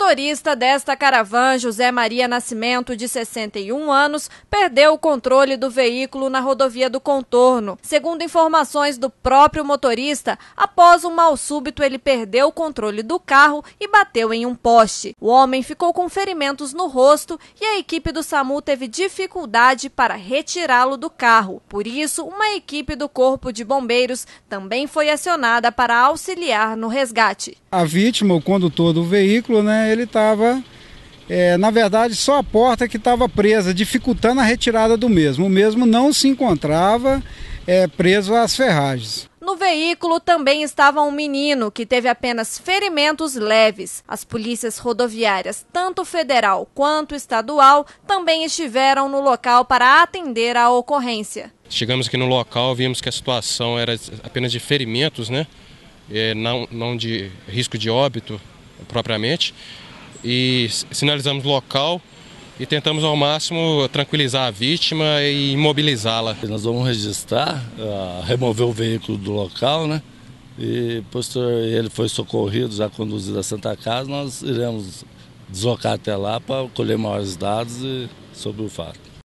motorista desta caravana, José Maria Nascimento, de 61 anos, perdeu o controle do veículo na rodovia do Contorno. Segundo informações do próprio motorista, após um mal súbito, ele perdeu o controle do carro e bateu em um poste. O homem ficou com ferimentos no rosto e a equipe do SAMU teve dificuldade para retirá-lo do carro. Por isso, uma equipe do Corpo de Bombeiros também foi acionada para auxiliar no resgate a vítima, o condutor do veículo, né, ele estava, é, na verdade, só a porta que estava presa, dificultando a retirada do mesmo. O mesmo não se encontrava é, preso às ferragens. No veículo também estava um menino que teve apenas ferimentos leves. As polícias rodoviárias, tanto federal quanto estadual, também estiveram no local para atender à ocorrência. Chegamos aqui no local, vimos que a situação era apenas de ferimentos, né? É, não, não de risco de óbito propriamente. E sinalizamos local e tentamos ao máximo tranquilizar a vítima e imobilizá-la. Nós vamos registrar, ah, remover o veículo do local, né? E posterior, ele foi socorrido, já conduzido à Santa Casa, nós iremos deslocar até lá para colher maiores dados sobre o fato.